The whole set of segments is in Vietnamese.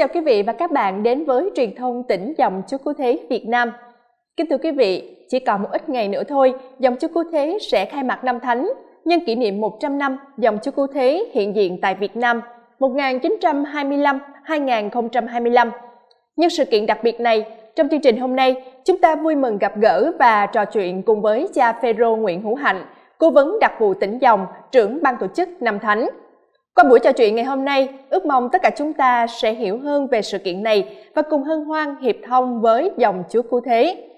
chào quý vị và các bạn đến với truyền thông tỉnh dòng chú cứu thế Việt Nam. Kính thưa quý vị, chỉ còn một ít ngày nữa thôi, dòng chú cứu thế sẽ khai mạc năm thánh, nhân kỷ niệm 100 năm dòng chú cứu thế hiện diện tại Việt Nam 1925-2025. Nhân sự kiện đặc biệt này, trong chương trình hôm nay, chúng ta vui mừng gặp gỡ và trò chuyện cùng với cha Phêrô Nguyễn Hữu Hạnh, cố vấn đặc vụ tỉnh dòng, trưởng ban tổ chức Năm Thánh. Qua buổi trò chuyện ngày hôm nay, ước mong tất cả chúng ta sẽ hiểu hơn về sự kiện này và cùng hân hoan hiệp thông với dòng Chúa Cứu Thế.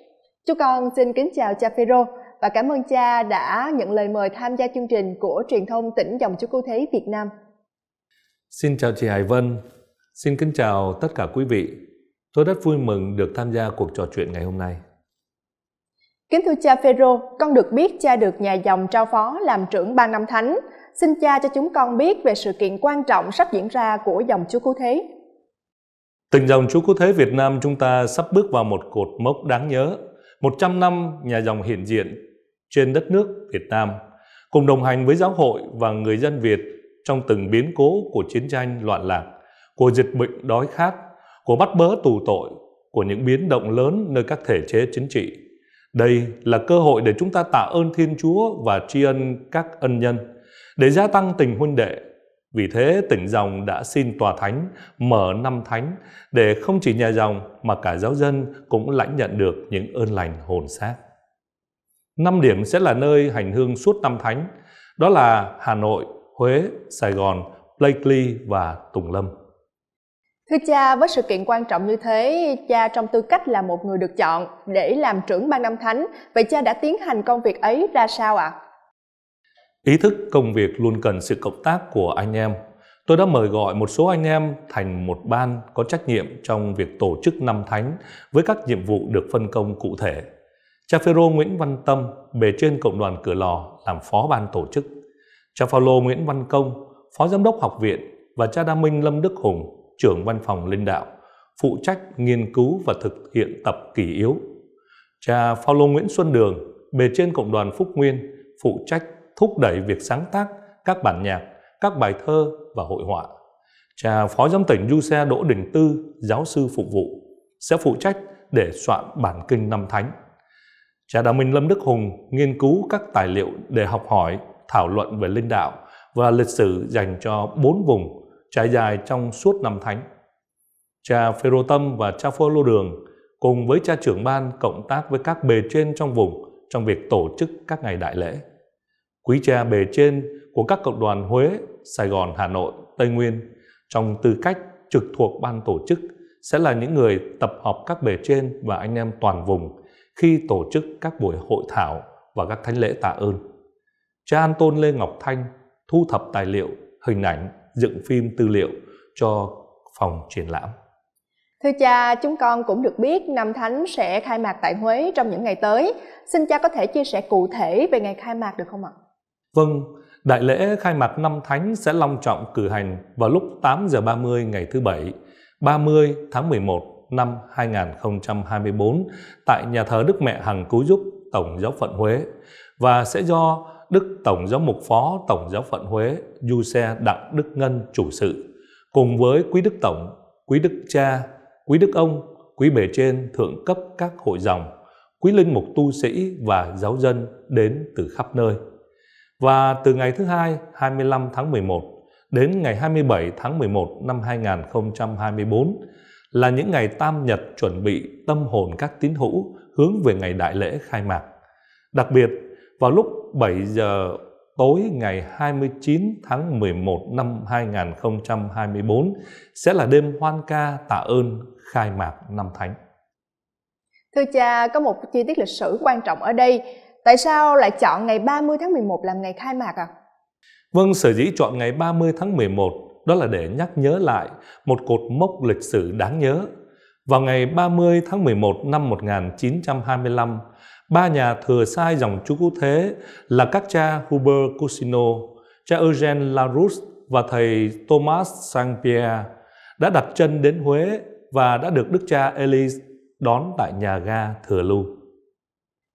Chú con xin kính chào cha Phêrô và cảm ơn cha đã nhận lời mời tham gia chương trình của truyền thông tỉnh dòng Chúa Cứu Thế Việt Nam. Xin chào chị Hải Vân, xin kính chào tất cả quý vị. Tôi rất vui mừng được tham gia cuộc trò chuyện ngày hôm nay. Kính thưa cha Phêrô, con được biết cha được nhà dòng trao phó làm trưởng ban năm thánh xin cha cho chúng con biết về sự kiện quan trọng sắp diễn ra của dòng Chúa Cứu Thế. Từng dòng Chúa Cứu Thế Việt Nam chúng ta sắp bước vào một cột mốc đáng nhớ, 100 năm nhà dòng hiện diện trên đất nước Việt Nam, cùng đồng hành với giáo hội và người dân Việt trong từng biến cố của chiến tranh loạn lạc, của dịch bệnh đói khát, của bắt bớ tù tội, của những biến động lớn nơi các thể chế chính trị. Đây là cơ hội để chúng ta tạ ơn Thiên Chúa và tri ân các ân nhân để gia tăng tình huynh đệ. Vì thế tỉnh dòng đã xin tòa thánh mở năm thánh để không chỉ nhà dòng mà cả giáo dân cũng lãnh nhận được những ơn lành hồn xác. Năm điểm sẽ là nơi hành hương suốt năm thánh, đó là Hà Nội, Huế, Sài Gòn, Blakely và Tùng Lâm. Thưa cha, với sự kiện quan trọng như thế, cha trong tư cách là một người được chọn để làm trưởng ban năm thánh, vậy cha đã tiến hành công việc ấy ra sao ạ? À? Ý thức công việc luôn cần sự cộng tác của anh em. Tôi đã mời gọi một số anh em thành một ban có trách nhiệm trong việc tổ chức năm thánh với các nhiệm vụ được phân công cụ thể. Cha Phêrô Nguyễn Văn Tâm bề trên cộng đoàn Cửa Lò làm phó ban tổ chức. Cha Phaolô Nguyễn Văn Công, phó giám đốc học viện và cha Đa Minh Lâm Đức Hùng, trưởng văn phòng linh đạo, phụ trách nghiên cứu và thực hiện tập kỷ yếu. Cha Phaolô Nguyễn Xuân Đường, bề trên cộng đoàn Phúc Nguyên, phụ trách thúc đẩy việc sáng tác các bản nhạc, các bài thơ và hội họa. Cha Phó Giám tỉnh Du Xe Đỗ Đình Tư, giáo sư phục vụ, sẽ phụ trách để soạn bản kinh năm thánh. Cha Đạo Minh Lâm Đức Hùng nghiên cứu các tài liệu để học hỏi, thảo luận về linh đạo và lịch sử dành cho bốn vùng trải dài trong suốt năm thánh. Cha Phêrô Tâm và cha Phô Lô Đường cùng với cha trưởng ban cộng tác với các bề trên trong vùng trong việc tổ chức các ngày đại lễ quý cha bề trên của các cộng đoàn Huế, Sài Gòn, Hà Nội, Tây Nguyên trong tư cách trực thuộc ban tổ chức sẽ là những người tập hợp các bề trên và anh em toàn vùng khi tổ chức các buổi hội thảo và các thánh lễ tạ ơn. Cha An Tôn Lê Ngọc Thanh thu thập tài liệu, hình ảnh, dựng phim tư liệu cho phòng triển lãm. Thưa cha, chúng con cũng được biết năm thánh sẽ khai mạc tại Huế trong những ngày tới. Xin cha có thể chia sẻ cụ thể về ngày khai mạc được không ạ? Vâng, đại lễ khai mạc năm thánh sẽ long trọng cử hành vào lúc 8 giờ 30 ngày thứ Bảy, 30 tháng 11 năm 2024 tại nhà thờ Đức Mẹ Hằng Cứu Giúp Tổng giáo phận Huế và sẽ do Đức Tổng giáo mục Phó Tổng giáo phận Huế Du Xe Đặng Đức Ngân chủ sự cùng với Quý Đức Tổng, Quý Đức Cha, Quý Đức Ông, Quý Bề Trên thượng cấp các hội dòng, Quý Linh Mục Tu Sĩ và giáo dân đến từ khắp nơi và từ ngày thứ hai 25 tháng 11 đến ngày 27 tháng 11 năm 2024 là những ngày tam nhật chuẩn bị tâm hồn các tín hữu hướng về ngày đại lễ khai mạc. Đặc biệt, vào lúc 7 giờ tối ngày 29 tháng 11 năm 2024 sẽ là đêm hoan ca tạ ơn khai mạc năm thánh. Thưa cha, có một chi tiết lịch sử quan trọng ở đây Tại sao lại chọn ngày 30 tháng 11 làm ngày khai mạc ạ? À? Vâng, sở dĩ chọn ngày 30 tháng 11 đó là để nhắc nhớ lại một cột mốc lịch sử đáng nhớ. Vào ngày 30 tháng 11 năm 1925, ba nhà thừa sai dòng chú cứu thế là các cha Hubert Cusino, cha Eugene Larousse và thầy Thomas Saint-Pierre đã đặt chân đến Huế và đã được đức cha Elise đón tại nhà ga Thừa Lưu.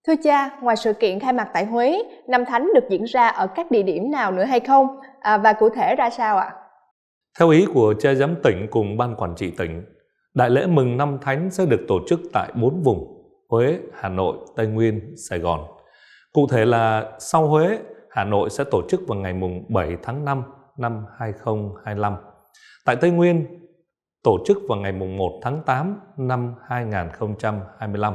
Thưa cha, ngoài sự kiện khai mạc tại Huế, năm thánh được diễn ra ở các địa điểm nào nữa hay không? À, và cụ thể ra sao ạ? Theo ý của cha giám tỉnh cùng ban quản trị tỉnh, đại lễ mừng năm thánh sẽ được tổ chức tại bốn vùng Huế, Hà Nội, Tây Nguyên, Sài Gòn. Cụ thể là sau Huế, Hà Nội sẽ tổ chức vào ngày mùng 7 tháng 5 năm 2025. Tại Tây Nguyên, tổ chức vào ngày mùng 1 tháng 8 năm 2025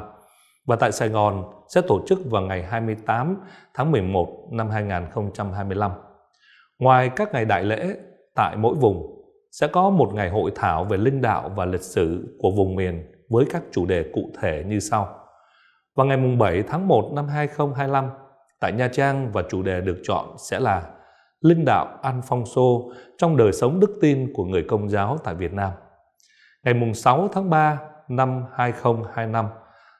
và tại Sài Gòn sẽ tổ chức vào ngày 28 tháng 11 năm 2025. Ngoài các ngày đại lễ, tại mỗi vùng sẽ có một ngày hội thảo về linh đạo và lịch sử của vùng miền với các chủ đề cụ thể như sau. Vào ngày 7 tháng 1 năm 2025, tại Nha Trang và chủ đề được chọn sẽ là Linh đạo An Phong Sô trong đời sống đức tin của người công giáo tại Việt Nam. Ngày 6 tháng 3 năm 2025,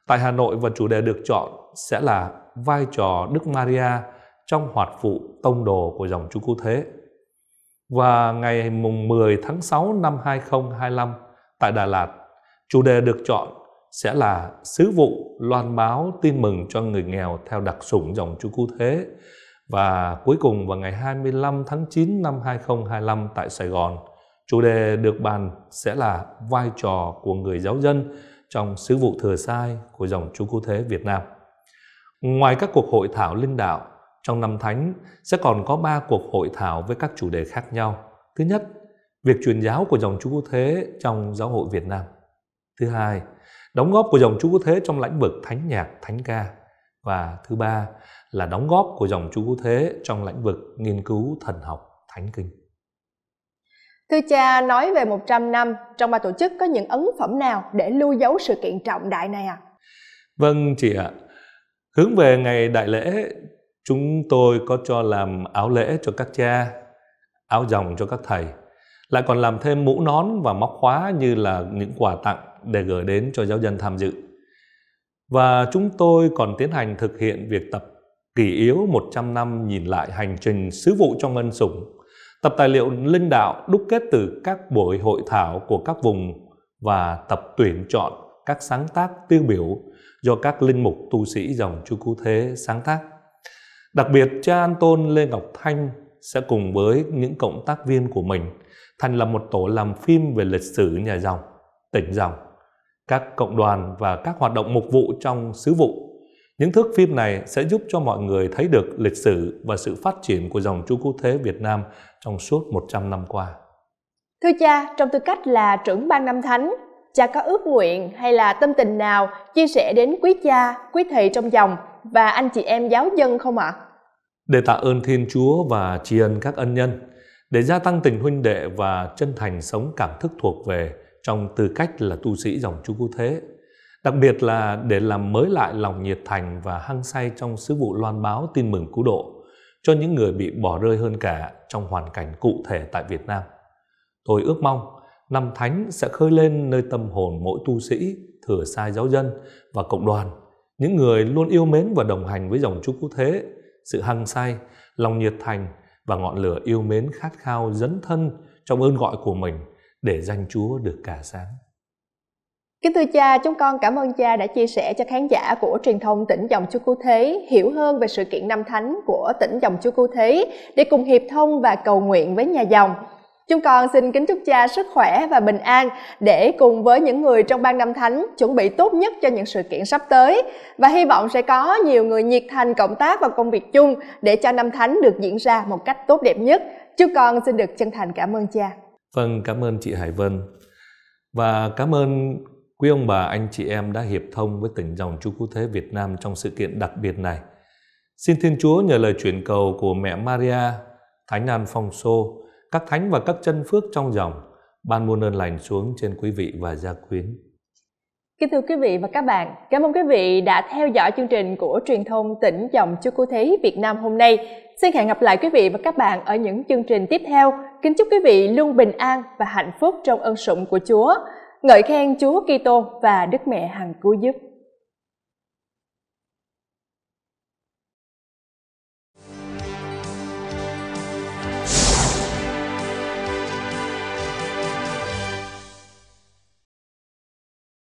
Tại Hà Nội và chủ đề được chọn sẽ là vai trò Đức Maria trong hoạt vụ tông đồ của dòng Chúa Cứu Thế. Và ngày mùng 10 tháng 6 năm 2025 tại Đà Lạt, chủ đề được chọn sẽ là sứ vụ loan báo tin mừng cho người nghèo theo đặc sủng dòng Chúa Cứu Thế. Và cuối cùng vào ngày 25 tháng 9 năm 2025 tại Sài Gòn, chủ đề được bàn sẽ là vai trò của người giáo dân trong sứ vụ thừa sai của dòng Chúa Cứu Thế Việt Nam. Ngoài các cuộc hội thảo linh đạo, trong năm thánh sẽ còn có ba cuộc hội thảo với các chủ đề khác nhau. Thứ nhất, việc truyền giáo của dòng Chúa Cứu Thế trong giáo hội Việt Nam. Thứ hai, đóng góp của dòng Chúa Cứu Thế trong lĩnh vực thánh nhạc, thánh ca. Và thứ ba là đóng góp của dòng Chúa Cứu Thế trong lĩnh vực nghiên cứu thần học, thánh kinh. Thưa cha, nói về 100 năm, trong ba tổ chức có những ấn phẩm nào để lưu dấu sự kiện trọng đại này ạ? À? Vâng chị ạ. Hướng về ngày đại lễ, chúng tôi có cho làm áo lễ cho các cha, áo dòng cho các thầy. Lại còn làm thêm mũ nón và móc khóa như là những quà tặng để gửi đến cho giáo dân tham dự. Và chúng tôi còn tiến hành thực hiện việc tập kỷ yếu 100 năm nhìn lại hành trình sứ vụ trong ân sủng Tập tài liệu Linh Đạo đúc kết từ các buổi hội thảo của các vùng và tập tuyển chọn các sáng tác tiêu biểu do các linh mục tu sĩ dòng Chu Cú Thế sáng tác. Đặc biệt, cha An Tôn Lê Ngọc Thanh sẽ cùng với những cộng tác viên của mình thành lập một tổ làm phim về lịch sử nhà dòng, tỉnh dòng, các cộng đoàn và các hoạt động mục vụ trong sứ vụ những thước phim này sẽ giúp cho mọi người thấy được lịch sử và sự phát triển của dòng chú cứu thế Việt Nam trong suốt 100 năm qua. Thưa cha, trong tư cách là trưởng ban năm thánh, cha có ước nguyện hay là tâm tình nào chia sẻ đến quý cha, quý thầy trong dòng và anh chị em giáo dân không ạ? À? Để tạ ơn Thiên Chúa và tri ân các ân nhân, để gia tăng tình huynh đệ và chân thành sống cảm thức thuộc về trong tư cách là tu sĩ dòng chú cứu thế Đặc biệt là để làm mới lại lòng nhiệt thành và hăng say trong sứ vụ loan báo tin mừng cứu độ cho những người bị bỏ rơi hơn cả trong hoàn cảnh cụ thể tại Việt Nam. Tôi ước mong năm thánh sẽ khơi lên nơi tâm hồn mỗi tu sĩ, thừa sai giáo dân và cộng đoàn, những người luôn yêu mến và đồng hành với dòng chúa cứu thế, sự hăng say, lòng nhiệt thành và ngọn lửa yêu mến khát khao dấn thân trong ơn gọi của mình để danh Chúa được cả sáng. Kính thưa cha, chúng con cảm ơn cha đã chia sẻ cho khán giả của truyền thông tỉnh dòng Chúa Cứu Thế hiểu hơn về sự kiện năm thánh của tỉnh dòng Chúa Cứu Thế để cùng hiệp thông và cầu nguyện với nhà dòng. Chúng con xin kính chúc cha sức khỏe và bình an để cùng với những người trong ban năm thánh chuẩn bị tốt nhất cho những sự kiện sắp tới và hy vọng sẽ có nhiều người nhiệt thành cộng tác vào công việc chung để cho năm thánh được diễn ra một cách tốt đẹp nhất. Chúng con xin được chân thành cảm ơn cha. Vâng, cảm ơn chị Hải Vân và cảm ơn Quý ông bà, anh chị em đã hiệp thông với tỉnh dòng Chúa Cứu Thế Việt Nam trong sự kiện đặc biệt này. Xin Thiên Chúa nhờ lời chuyển cầu của mẹ Maria, Thánh An Phong Sô, các thánh và các chân phước trong dòng, ban muôn ơn lành xuống trên quý vị và gia quyến. Kính thưa quý vị và các bạn, cảm ơn quý vị đã theo dõi chương trình của truyền thông tỉnh dòng Chúa Cứu Thế Việt Nam hôm nay. Xin hẹn gặp lại quý vị và các bạn ở những chương trình tiếp theo. Kính chúc quý vị luôn bình an và hạnh phúc trong ân sủng của Chúa ngợi khen Chúa Kitô và Đức Mẹ Hằng Cứu Giúp.